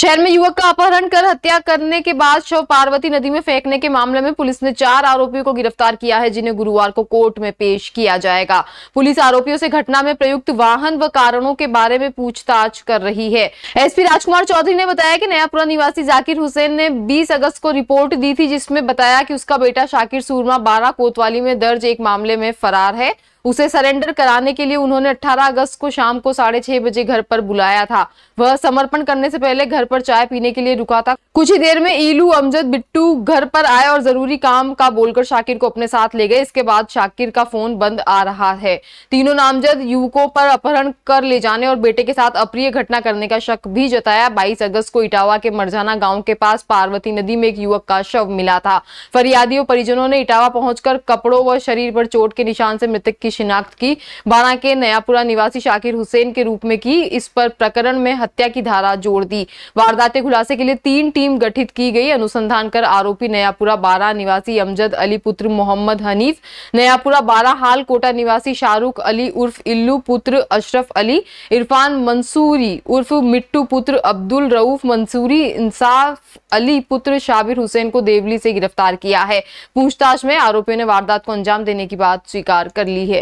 शहर में युवक का अपहरण कर हत्या करने के बाद शव पार्वती नदी में फेंकने के मामले में पुलिस ने चार आरोपियों को गिरफ्तार किया है जिन्हें गुरुवार को कोर्ट में पेश किया जाएगा पुलिस आरोपियों से घटना में प्रयुक्त वाहन व कारणों के बारे में पूछताछ कर रही है एसपी राजकुमार चौधरी ने बताया कि नयापुरा निवासी जाकिर हुसैन ने बीस अगस्त को रिपोर्ट दी थी जिसमें बताया कि उसका बेटा शाकिर सूरमा बारह कोतवाली में दर्ज एक मामले में फरार है उसे सरेंडर कराने के लिए उन्होंने 18 अगस्त को शाम को साढ़े छह बजे घर पर बुलाया था वह समर्पण करने से पहले घर पर चाय पीने के लिए रुका था कुछ ही देर में ईलू अमजद बिट्टू घर पर आए और जरूरी काम का बोलकर शाकिर को अपने साथ ले गए इसके बाद शाकिर का फोन बंद आ रहा है तीनों नामजद युवकों पर अपहरण कर ले जाने और बेटे के साथ अप्रिय घटना करने का शक भी जताया बाईस अगस्त को इटावा के मरजाना गाँव के पास पार्वती नदी में एक युवक का शव मिला था फरियादियों परिजनों ने इटावा पहुंचकर कपड़ों व शरीर पर चोट के निशान से मृतक की की शिनाख्त की बारा के नयापुरा निवासी शाकिर हुसैन के रूप में की इस पर प्रकरण में हत्या की धारा जोड़ दी वारदात खुलासे के लिए तीन टीम गठित की गई अनुसंधान कर आरोपी नयापुरा बारा निवासी अमजद अली पुत्र मोहम्मद हनीफ नयापुरा बारा हाल कोटा निवासी शाहरुख अली उर्फ इल्लू पुत्र अशरफ अली इरफान मंसूरी उर्फ मिट्टू पुत्र अब्दुल रऊफ मंसूरी इंसाफ अली पुत्र शाबिर हुसैन को देवली से गिरफ्तार किया है पूछताछ में आरोपियों ने वारदात को अंजाम देने की बात स्वीकार कर ली है